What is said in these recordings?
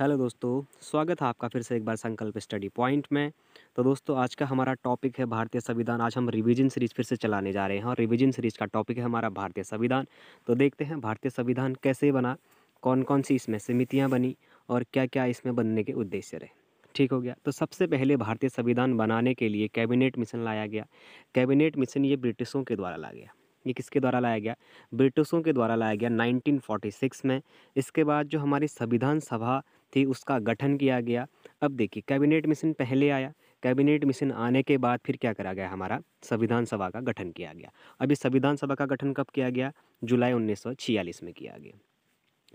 hello दोस्तों स्वागत है आपका फिर से एक बार संकल्प स्टडी पॉइंट में तो दोस्तों आज का हमारा टॉपिक है भारतीय संविधान आज हम रिवीजन सीरीज फिर से चलाने जा रहे हैं और रिवीजन सीरीज का टॉपिक है हमारा भारतीय संविधान तो देखते हैं भारतीय संविधान कैसे बना कौन कौन सी इसमें समितियाँ बनी और क्या क्या इसमें बनने के उद्देश्य रहे ठीक हो गया तो सबसे पहले भारतीय संविधान बनाने के लिए कैबिनेट मिशन लाया गया कैबिनेट मिशन ये ब्रिटिशों के द्वारा लाया गया ये किसके द्वारा लाया गया ब्रिटिशों के द्वारा लाया गया 1946 में इसके बाद जो हमारी संविधान सभा थी उसका गठन किया गया अब देखिए कैबिनेट मिशन पहले आया कैबिनेट मिशन आने के बाद फिर क्या करा गया हमारा संविधान सभा का गठन किया गया अब इस संविधान सभा का गठन कब किया गया जुलाई उन्नीस में किया गया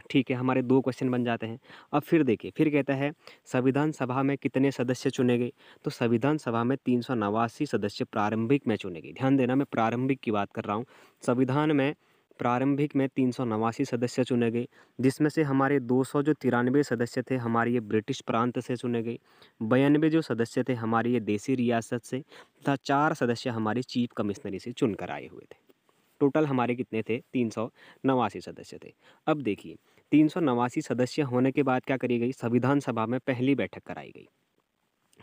ठीक है हमारे दो क्वेश्चन बन जाते हैं अब फिर देखिए फिर कहता है संविधान सभा में कितने सदस्य चुने गए तो संविधान सभा में तीन सौ नवासी सदस्य प्रारंभिक में चुने गए ध्यान देना मैं प्रारंभिक की बात कर रहा हूँ संविधान में प्रारंभिक में तीन सदस्य चुने गए जिसमें से हमारे दो सौ जो तिरानवे सदस्य थे हमारे ये ब्रिटिश प्रांत से चुने गए बयानवे जो सदस्य थे हमारे ये देसी रियासत से तथा चार सदस्य हमारे चीफ कमिश्नरी से चुनकर आए हुए थे टोटल हमारे कितने थे तीन सौ नवासी सदस्य थे अब देखिए तीन सौ नवासी सदस्य होने के बाद क्या करी गई संविधान सभा में पहली बैठक कराई गई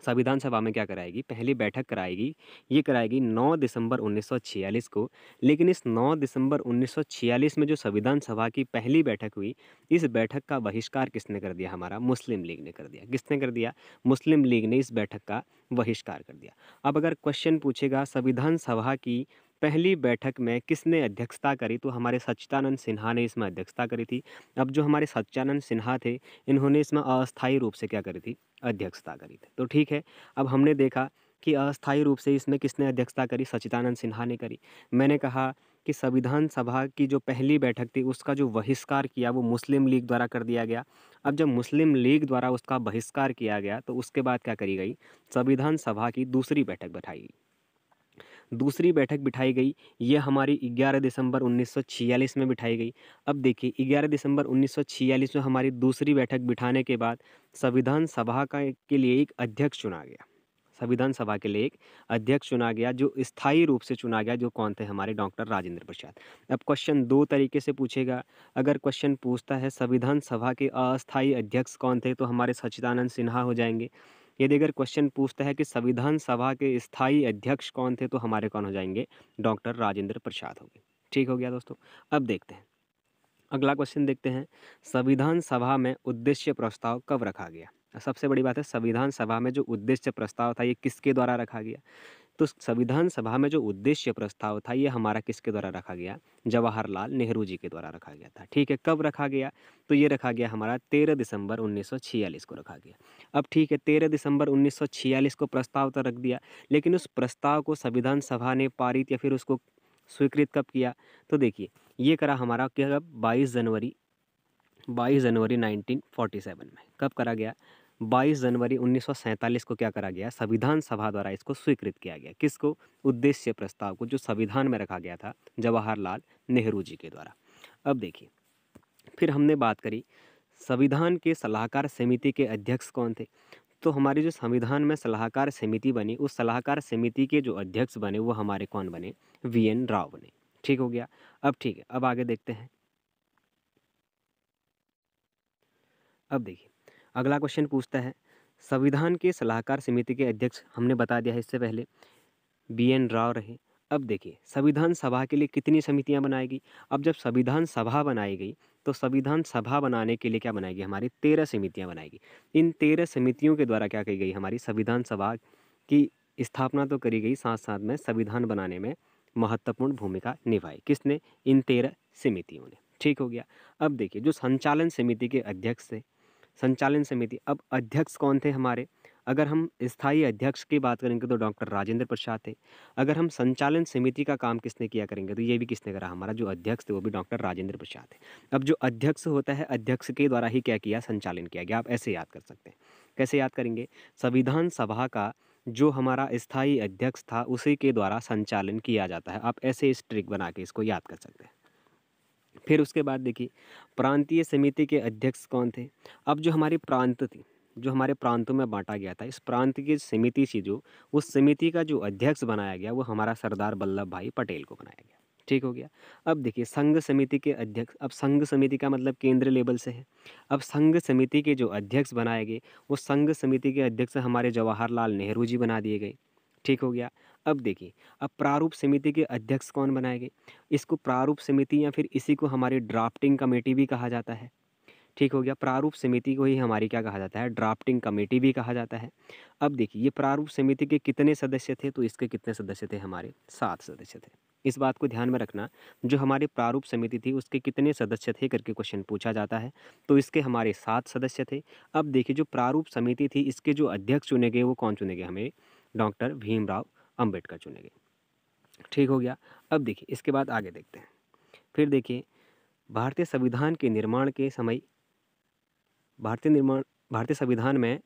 संविधान सभा में क्या कराएगी पहली बैठक कराएगी ये कराएगी 9 दिसंबर 1946 को लेकिन इस 9 दिसंबर 1946 में जो संविधान सभा की पहली बैठक हुई इस बैठक का बहिष्कार किसने कर दिया हमारा मुस्लिम लीग ने कर दिया किसने कर दिया मुस्लिम लीग ने इस बैठक का बहिष्कार कर दिया अब अगर क्वेश्चन पूछेगा संविधान सभा की पहली बैठक में किसने अध्यक्षता करी तो हमारे सच्चिदानंद सिन्हा ने इसमें अध्यक्षता करी थी अब जो हमारे सच्चिदानंद सिन्हा थे इन्होंने इसमें अस्थायी रूप से क्या करी थी अध्यक्षता करी थी तो ठीक है अब हमने देखा कि अस्थायी रूप से इसमें किसने अध्यक्षता करी सचिदानंद सिन्हा ने करी मैंने कहा कि संविधान सभा की जो पहली बैठक थी उसका जो बहिष्कार किया वो मुस्लिम लीग द्वारा कर दिया गया अब जब मुस्लिम लीग द्वारा उसका बहिष्कार किया गया तो उसके बाद क्या करी गई संविधान सभा की दूसरी बैठक बैठाई गई दूसरी बैठक बिठाई गई यह हमारी 11 दिसंबर 1946 में बिठाई गई अब देखिए 11 दिसंबर 1946 में हमारी दूसरी बैठक बिठाने के बाद संविधान सभा का के लिए एक अध्यक्ष चुना गया संविधान सभा के लिए एक अध्यक्ष चुना गया जो स्थायी रूप से चुना गया जो कौन थे हमारे डॉक्टर राजेंद्र प्रसाद अब क्वेश्चन दो तरीके से पूछेगा अगर क्वेश्चन पूछता है संविधान सभा के अस्थायी अध्यक्ष कौन थे तो हमारे सचिदानंद सिन्हा हो जाएंगे यदि अगर क्वेश्चन पूछता है कि संविधान सभा के स्थायी अध्यक्ष कौन थे तो हमारे कौन हो जाएंगे डॉक्टर राजेंद्र प्रसाद होंगे ठीक हो गया दोस्तों अब देखते हैं अगला क्वेश्चन देखते हैं संविधान सभा में उद्देश्य प्रस्ताव कब रखा गया सबसे बड़ी बात है संविधान सभा में जो उद्देश्य प्रस्ताव था ये किसके द्वारा रखा गया तो संविधान सभा में जो उद्देश्य प्रस्ताव था ये हमारा किसके द्वारा रखा गया जवाहरलाल नेहरू जी के द्वारा रखा गया था ठीक है कब रखा गया तो ये रखा गया हमारा तेरह दिसंबर 1946 को रखा गया अब ठीक है तेरह दिसंबर 1946 को प्रस्ताव तो रख दिया लेकिन उस प्रस्ताव को संविधान सभा ने पारित या फिर उसको स्वीकृत कब किया तो देखिए ये करा हमारा क्या कब बाईस जनवरी बाईस जनवरी नाइनटीन में कब करा गया 22 जनवरी उन्नीस को क्या करा गया संविधान सभा द्वारा इसको स्वीकृत किया गया किसको उद्देश्य प्रस्ताव को जो संविधान में रखा गया था जवाहरलाल नेहरू जी के द्वारा अब देखिए फिर हमने बात करी संविधान के सलाहकार समिति के अध्यक्ष कौन थे तो हमारी जो संविधान में सलाहकार समिति बनी उस सलाहकार समिति के जो अध्यक्ष बने वो हमारे कौन बने वी एन राव बने ठीक हो गया अब ठीक है अब आगे देखते हैं अब देखिए अगला क्वेश्चन पूछता है संविधान के सलाहकार समिति के अध्यक्ष हमने बता दिया है इससे पहले बी एन राव रहे अब देखिए संविधान सभा के लिए कितनी समितियां बनाएगी अब जब संविधान सभा बनाई गई तो संविधान सभा बनाने के लिए क्या बनाएगी हमारी तेरह समितियां बनाएगी इन तेरह समितियों के द्वारा क्या की गई हमारी संविधान सभा की स्थापना तो करी गई साथ साथ में संविधान बनाने में महत्वपूर्ण भूमिका निभाई किसने इन तेरह समितियों ने ठीक हो गया अब देखिए जो संचालन समिति के अध्यक्ष थे संचालन समिति अब अध्यक्ष कौन थे हमारे अगर हम स्थायी अध्यक्ष की बात करेंगे तो डॉक्टर राजेंद्र प्रसाद थे अगर हम संचालन समिति का काम किसने किया करेंगे तो ये भी किसने करा हमारा जो अध्यक्ष थे वो भी डॉक्टर राजेंद्र प्रसाद थे अब जो अध्यक्ष होता है अध्यक्ष के द्वारा ही क्या किया संचालन किया गया आप ऐसे याद कर सकते हैं कैसे याद करेंगे संविधान सभा का जो हमारा स्थायी अध्यक्ष था उसी के द्वारा संचालन किया जाता है आप ऐसे इस ट्रिक बना के इसको याद कर सकते हैं फिर उसके बाद देखिए प्रांतीय समिति के अध्यक्ष कौन थे अब जो हमारी प्रांत थी जो हमारे प्रांतों में बांटा गया था इस प्रांत की समिति से जो उस समिति का जो अध्यक्ष बनाया गया वो हमारा सरदार वल्लभ भाई पटेल को बनाया गया ठीक हो गया अब देखिए संघ समिति के अध्यक्ष अब संघ समिति का मतलब केंद्र लेवल से है अब संघ समिति के जो अध्यक्ष बनाए गए वो संघ समिति के अध्यक्ष हमारे जवाहरलाल नेहरू जी बना दिए गए ठीक हो गया अब देखिए अब प्रारूप समिति के अध्यक्ष कौन बनाएंगे इसको प्रारूप समिति या फिर इसी को हमारी ड्राफ्टिंग कमेटी भी कहा जाता है ठीक हो गया प्रारूप समिति को ही हमारी क्या कहा जाता है ड्राफ्टिंग कमेटी भी कहा जाता है अब देखिए ये प्रारूप समिति के कितने सदस्य थे तो इसके कितने सदस्य थे हमारे सात सदस्य थे इस बात को ध्यान में रखना जो हमारी प्रारूप समिति थी उसके कितने सदस्य थे करके क्वेश्चन पूछा जाता है तो इसके हमारे सात सदस्य थे अब देखिए जो प्रारूप समिति थी इसके जो अध्यक्ष चुने गए वो कौन चुने गए हमें डॉक्टर भीमराव अंबेडकर चुने गए ठीक हो गया अब देखिए इसके बाद आगे देखते हैं फिर देखिए भारतीय संविधान के निर्माण के समय भारतीय निर्माण भारतीय संविधान में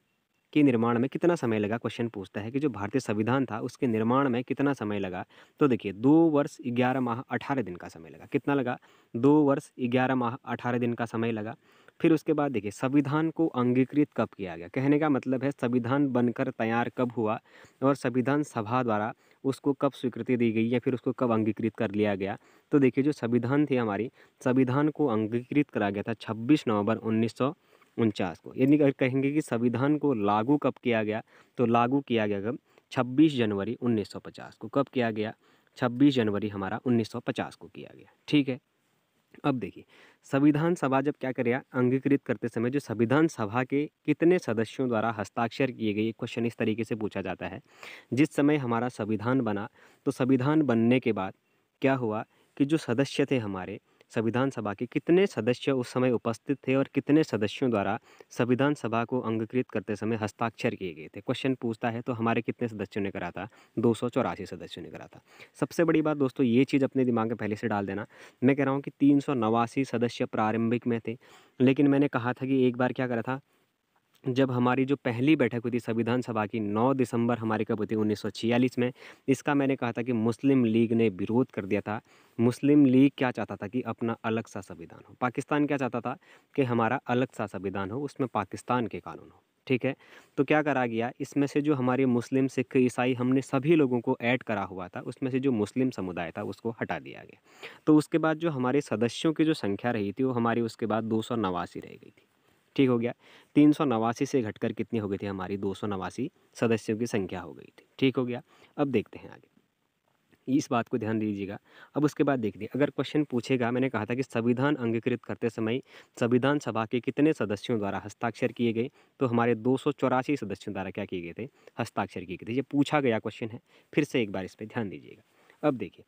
के निर्माण में कितना समय लगा क्वेश्चन पूछता है कि जो भारतीय संविधान था उसके निर्माण में कितना समय लगा तो देखिए दो वर्ष ग्यारह माह अठारह दिन का समय लगा कितना लगा दो वर्ष ग्यारह माह अठारह दिन का समय लगा फिर उसके बाद देखिए संविधान को अंगीकृत कब किया गया कहने का मतलब है संविधान बनकर तैयार कब हुआ और संविधान सभा द्वारा उसको कब स्वीकृति दी गई या फिर उसको कब अंगीकृत कर लिया गया तो देखिए जो संविधान थी हमारी संविधान को अंगीकृत करा गया था छब्बीस नवंबर उन्नीस उनचास को यदि कहेंगे कि संविधान को लागू कब किया गया तो लागू किया गया कब 26 जनवरी 1950 को कब किया गया 26 जनवरी हमारा 1950 को किया गया ठीक है अब देखिए संविधान सभा जब क्या करे अंगीकृत करते समय जो संविधान सभा के कितने सदस्यों द्वारा हस्ताक्षर किए गए क्वेश्चन इस तरीके से पूछा जाता है जिस समय हमारा संविधान बना तो संविधान बनने के बाद क्या हुआ कि जो सदस्य थे हमारे संविधान सभा के कितने सदस्य उस समय उपस्थित थे और कितने सदस्यों द्वारा संविधान सभा को अंगीकृत करते समय हस्ताक्षर किए गए थे क्वेश्चन पूछता है तो हमारे कितने सदस्यों ने करा था दो सदस्यों ने करा था सबसे बड़ी बात दोस्तों ये चीज़ अपने दिमाग में पहले से डाल देना मैं कह रहा हूँ कि तीन सदस्य प्रारंभिक में थे लेकिन मैंने कहा था कि एक बार क्या करा था जब हमारी जो पहली बैठक हुई थी संविधान सभा की 9 दिसंबर हमारी कब हुई थी उन्नीस में इसका मैंने कहा था कि मुस्लिम लीग ने विरोध कर दिया था मुस्लिम लीग क्या चाहता था कि अपना अलग सा संविधान हो पाकिस्तान क्या चाहता था कि हमारा अलग सा संविधान हो उसमें पाकिस्तान के कानून हो ठीक है तो क्या करा गया इसमें से जो हमारे मुस्लिम सिख ईसाई हमने सभी लोगों को ऐड करा हुआ था उसमें से जो मुस्लिम समुदाय था उसको हटा दिया गया तो उसके बाद जो हमारे सदस्यों की जो संख्या रही थी वो हमारी उसके बाद दो रह गई थी ठीक हो गया तीन सौ नवासी से घटकर कितनी हो गई थी हमारी दो सौ नवासी सदस्यों की संख्या हो गई थी ठीक हो गया अब देखते हैं आगे इस बात को ध्यान दीजिएगा अब उसके बाद देखिए अगर क्वेश्चन पूछेगा मैंने कहा था कि संविधान अंगीकृत करते समय संविधान सभा के कितने सदस्यों द्वारा हस्ताक्षर किए गए तो हमारे दो सदस्यों द्वारा क्या किए गए थे हस्ताक्षर किए गए थे ये पूछा गया क्वेश्चन है फिर से एक बार इस पर ध्यान दीजिएगा अब देखिए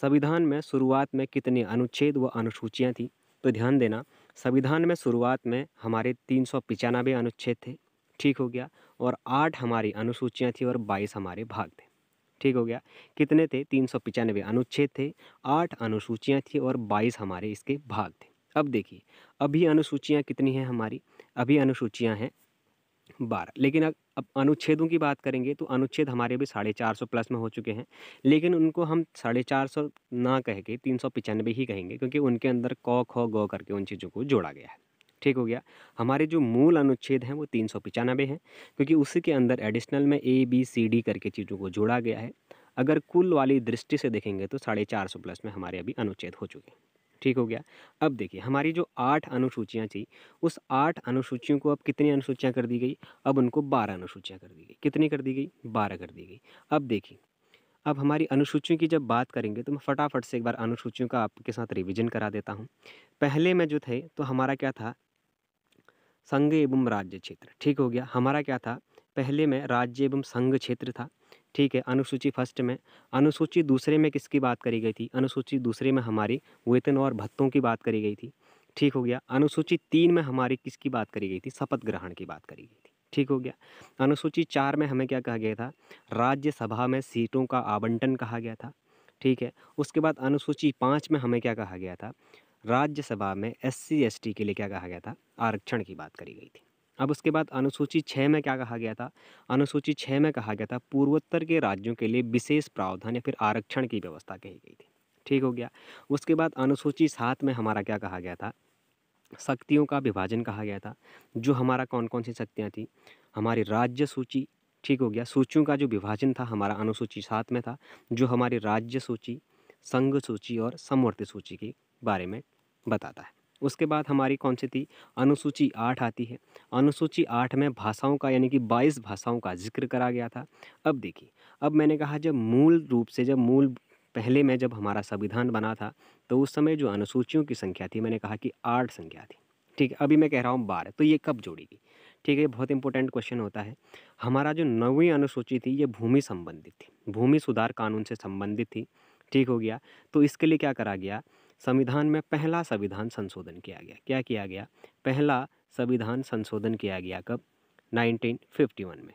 संविधान में शुरुआत में कितने अनुच्छेद व अनुसूचियाँ थी तो ध्यान देना संविधान में शुरुआत में हमारे तीन सौ पचानबे अनुच्छेद थे ठीक हो गया और आठ हमारी अनुसूचियाँ थी और बाईस हमारे भाग थे ठीक हो गया कितने थे तीन सौ पचानवे अनुच्छेद थे आठ अनुसूचियाँ थी और बाईस हमारे इसके भाग थे अब देखिए अभी अनुसूचियाँ कितनी हैं हमारी अभी अनुसूचियाँ हैं बारह लेकिन अब अब अनुच्छेदों की बात करेंगे तो अनुच्छेद हमारे भी साढ़े चार सौ प्लस में हो चुके हैं लेकिन उनको हम साढ़े चार सौ ना कह के तीन सौ पचानवे ही कहेंगे क्योंकि उनके अंदर क ख ग करके उन चीज़ों को जोड़ा गया है ठीक हो गया हमारे जो मूल अनुच्छेद हैं वो तीन सौ पिचानबे हैं क्योंकि उसी के अंदर एडिशनल में ए बी सी डी करके चीज़ों को जोड़ा गया है अगर कुल वाली दृष्टि से देखेंगे तो साढ़े चार सौ प्लस में हमारे अभी अनुच्छेद हो चुके हैं ठीक हो गया अब देखिए हमारी जो आठ अनुसूचियाँ थी उस आठ अनुसूचियों को अब कितनी अनुसूचियाँ कर दी गई अब उनको बारह अनुसूचियाँ कर दी गई कितनी कर दी गई बारह कर दी गई अब देखिए अब हमारी अनुसूचियों की जब बात करेंगे तो मैं फटाफट से एक बार अनुसूचियों का आपके साथ रिविजन करा देता हूँ पहले में जो थे तो हमारा क्या था संघ एवं राज्य क्षेत्र ठीक हो गया हमारा क्या था पहले में राज्य एवं संघ क्षेत्र था ठीक है अनुसूची फर्स्ट में अनुसूची दूसरे में किसकी बात करी गई थी अनुसूची दूसरे में हमारी वेतन और भत्तों की बात करी गई थी ठीक हो गया अनुसूची तीन में हमारी किसकी बात करी गई थी शपथ ग्रहण की बात करी गई थी ठीक हो गया अनुसूची चार में हमें क्या कहा गया था राज्यसभा में सीटों का आवंटन कहा गया था ठीक है उसके बाद अनुसूची पाँच में हमें क्या कहा गया था राज्यसभा में एस सी के लिए क्या कहा गया था आरक्षण की बात करी गई थी अब उसके बाद अनुसूची छः में क्या कहा गया था अनुसूची छः में कहा गया था पूर्वोत्तर के राज्यों के लिए विशेष प्रावधान या फिर आरक्षण की व्यवस्था कही गई थी ठीक हो गया उसके बाद अनुसूची सात में हमारा क्या कहा गया था शक्तियों का विभाजन कहा गया था जो हमारा कौन कौन सी शक्तियाँ थी हमारी राज्य सूची ठीक हो गया सूचियों का जो विभाजन था हमारा अनुसूची सात में था जो हमारी राज्य सूची संघ सूची और समवर्ती सूची के बारे में बताता है उसके बाद हमारी कौन सी थी अनुसूची आठ आती है अनुसूची आठ में भाषाओं का यानी कि बाईस भाषाओं का जिक्र करा गया था अब देखिए अब मैंने कहा जब मूल रूप से जब मूल पहले में जब हमारा संविधान बना था तो उस समय जो अनुसूचियों की संख्या थी मैंने कहा कि आठ संख्या थी ठीक है अभी मैं कह रहा हूँ बारह तो ये कब जोड़ी गई ठीक है बहुत इंपॉर्टेंट क्वेश्चन होता है हमारा जो नवी अनुसूची थी ये भूमि संबंधित थी भूमि सुधार कानून से संबंधित थी ठीक हो गया तो इसके लिए क्या करा गया संविधान में पहला संविधान संशोधन किया गया क्या किया गया पहला संविधान संशोधन किया गया कब 1951 में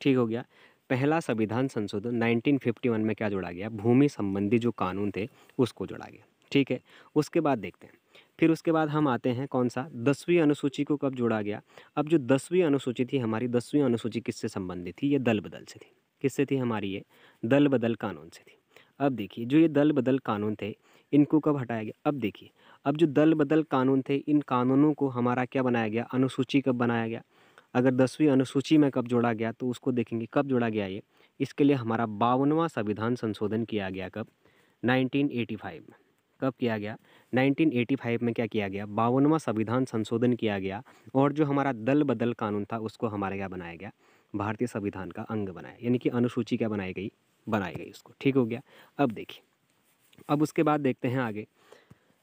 ठीक हो गया पहला संविधान संशोधन 1951 में क्या जोड़ा गया भूमि संबंधी जो कानून थे उसको जोड़ा गया ठीक है उसके बाद देखते हैं फिर उसके बाद हम आते हैं कौन सा दसवीं अनुसूची को कब जोड़ा गया अब जो दसवीं अनुसूची थी हमारी दसवीं अनुसूची किससे संबंधित थी ये दल बदल से थी किससे थी हमारी ये दल बदल कानून से थी अब देखिए जो ये दल बदल कानून थे इनको कब हटाया गया अब देखिए अब जो दल बदल कानून थे इन कानूनों को हमारा क्या बनाया गया अनुसूची कब बनाया गया अगर दसवीं अनुसूची में कब जोड़ा गया तो उसको देखेंगे कब जोड़ा गया ये इसके लिए हमारा बावनवा संविधान संशोधन किया गया कब 1985 में कब किया गया 1985 में क्या किया गया बावनवा संविधान संशोधन किया गया और जो हमारा दल बदल कानून था उसको हमारे क्या बनाया गया भारतीय संविधान का अंग बनाया यानी कि अनुसूची क्या बनाई गई बनाई गई उसको ठीक हो गया अब देखिए अब उसके बाद देखते हैं आगे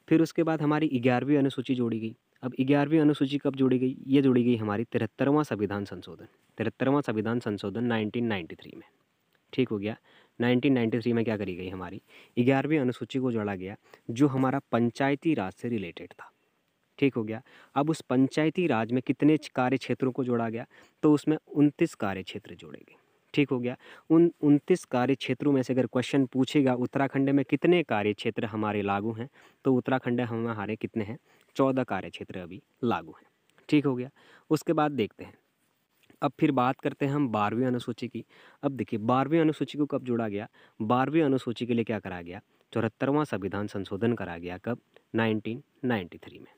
फिर उसके बाद हमारी ग्यारहवीं अनुसूची जोड़ी गई अब ग्यारहवीं अनुसूची कब जोड़ी गई ये जोड़ी गई हमारी तिहत्तरवां संविधान संशोधन तिहत्तरवां संविधान संशोधन 1993 में ठीक हो गया 1993 में क्या करी गई हमारी ग्यारहवीं अनुसूची को जोड़ा गया जो हमारा पंचायती राज से रिलेटेड था ठीक हो गया अब उस पंचायती राज में कितने कार्य क्षेत्रों को जोड़ा गया तो उसमें उनतीस कार्य क्षेत्र जोड़े गए ठीक हो गया उन उनतीस कार्य क्षेत्रों में से अगर क्वेश्चन पूछेगा उत्तराखंड में कितने कार्य क्षेत्र हमारे लागू हैं तो उत्तराखंड हम हमारे कितने हैं चौदह कार्य क्षेत्र अभी लागू हैं ठीक हो गया उसके बाद देखते हैं अब फिर बात करते हैं हम बारहवीं अनुसूची की अब देखिए बारहवीं अनुसूची को कब जोड़ा गया बारहवीं अनुसूची के लिए क्या करा गया चौहत्तरवां संविधान संशोधन करा गया कब 1993 में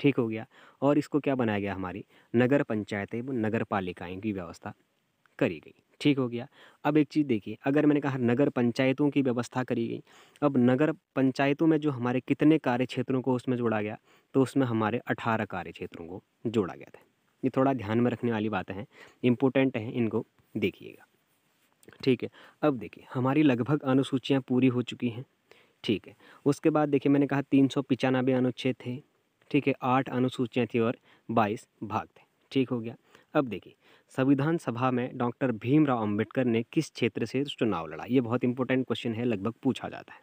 ठीक हो गया और इसको क्या बनाया गया हमारी नगर पंचायतें नगर पालिकाएँ की व्यवस्था करी गई ठीक हो गया अब एक चीज़ देखिए अगर मैंने कहा नगर पंचायतों की व्यवस्था करी गई अब नगर पंचायतों में जो हमारे कितने कार्य क्षेत्रों को उसमें जोड़ा गया तो उसमें हमारे अठारह कार्य क्षेत्रों को जोड़ा गया था ये थोड़ा ध्यान में रखने वाली बातें हैं इंपॉर्टेंट हैं इनको देखिएगा ठीक है अब देखिए हमारी लगभग अनुसूचियाँ पूरी हो चुकी हैं ठीक है उसके बाद देखिए मैंने कहा तीन सौ पिचानबे अनुच्छेद थे ठीक है आठ अनुसूचियाँ थी और बाईस भाग थे ठीक हो गया अब देखिए संविधान सभा में डॉक्टर भीमराव अंबेडकर ने किस क्षेत्र से चुनाव लड़ा ये बहुत इंपॉर्टेंट क्वेश्चन है लगभग पूछा जाता है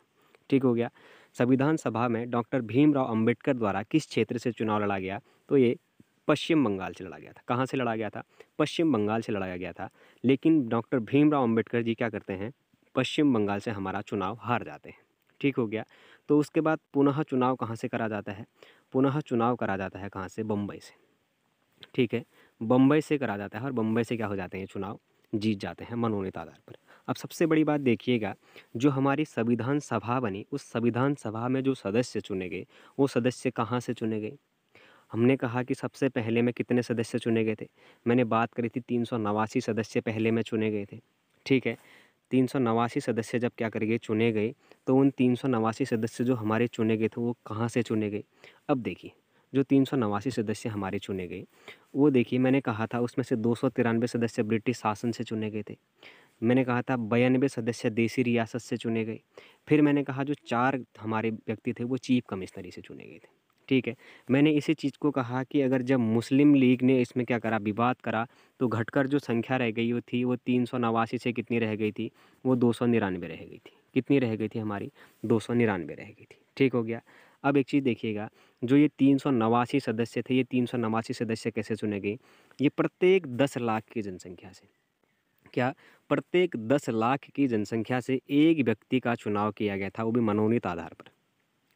ठीक हो गया संविधान सभा में डॉक्टर भीमराव अंबेडकर द्वारा किस क्षेत्र से चुनाव लड़ा गया तो ये पश्चिम बंगाल से लड़ा गया था कहाँ से लड़ा गया था पश्चिम बंगाल से लड़ाया गया था लेकिन डॉक्टर भीमराव अम्बेडकर जी क्या करते हैं पश्चिम बंगाल से हमारा चुनाव हार जाते हैं ठीक हो गया तो उसके बाद पुनः चुनाव कहाँ से करा जाता है पुनः चुनाव करा जाता है कहाँ से बम्बई से ठीक है बम्बई से करा जाता है और बम्बई से क्या हो जाते हैं चुनाव जीत जाते हैं मनोनीत आधार पर अब सबसे बड़ी बात देखिएगा जो हमारी संविधान सभा बनी उस संविधान सभा में जो सदस्य चुने गए वो सदस्य कहाँ से चुने गए हमने कहा कि सबसे पहले में कितने सदस्य चुने गए थे मैंने बात करी थी तीन सदस्य पहले में चुने गए थे ठीक है तीन सौ नवासी सदस्य जब क्या कर गए चुने गए तो उन तीन सौ नवासी सदस्य जो हमारे चुने गए थे वो कहाँ से चुने गए अब देखिए जो तीन सदस्य हमारे चुने गए वो देखिए मैंने कहा था उसमें से दो सदस्य ब्रिटिश शासन से चुने गए थे मैंने कहा था बयानबे सदस्य देसी रियासत से चुने गए फिर मैंने कहा जो चार हमारे व्यक्ति थे वो चीफ कमिश्नरी से चुने गए थे ठीक है मैंने इसी चीज़ को कहा कि अगर जब मुस्लिम लीग ने इसमें क्या करा विवाद करा तो घटकर जो संख्या रह गई वो थी वो तीन सौ नवासी से कितनी रह गई थी वो दो सौ निरानवे रह गई थी कितनी रह गई थी हमारी दो सौ निन्यानवे रह गई थी ठीक हो गया अब एक चीज़ देखिएगा जो ये तीन सौ नवासी सदस्य थे ये तीन सौ नवासी सदस्य कैसे चुने गए ये प्रत्येक दस लाख की जनसंख्या से क्या प्रत्येक दस लाख की जनसंख्या से एक व्यक्ति का चुनाव किया गया था वो भी मनोनीत आधार पर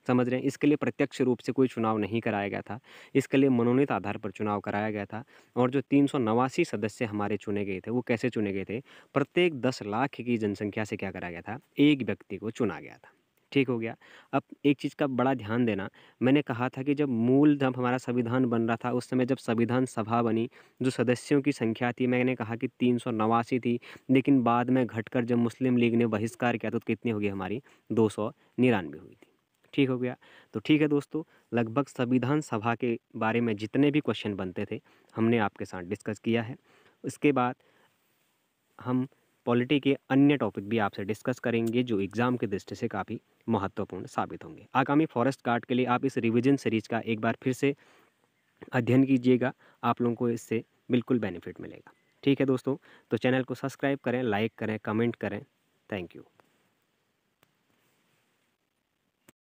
समझ रहे हैं इसके लिए प्रत्यक्ष रूप से कोई चुनाव नहीं कराया गया था इसके लिए मनोनीत आधार पर चुनाव कराया गया था और जो तीन सदस्य हमारे चुने गए थे वो कैसे चुने गए थे प्रत्येक दस लाख की जनसंख्या से क्या कराया गया था एक व्यक्ति को चुना गया था ठीक हो गया अब एक चीज़ का बड़ा ध्यान देना मैंने कहा था कि जब मूल जब हमारा संविधान बन रहा था उस समय जब संविधान सभा बनी जो सदस्यों की संख्या थी मैंने कहा कि तीन सौ नवासी थी लेकिन बाद में घटकर जब मुस्लिम लीग ने बहिष्कार किया तो कितनी होगी हमारी दो सौ निन्यानवे हुई थी ठीक हो गया तो ठीक है दोस्तों लगभग संविधान सभा के बारे में जितने भी क्वेश्चन बनते थे हमने आपके साथ डिस्कस किया है उसके बाद हम पॉलिटी के अन्य टॉपिक भी आपसे डिस्कस करेंगे जो एग्ज़ाम की दृष्टि से काफ़ी महत्वपूर्ण साबित होंगे आगामी फॉरेस्ट गार्ड के लिए आप इस रिविजन सीरीज का एक बार फिर से अध्ययन कीजिएगा आप लोगों को इससे बिल्कुल बेनिफिट मिलेगा ठीक है दोस्तों तो चैनल को सब्सक्राइब करें लाइक करें कमेंट करें थैंक यू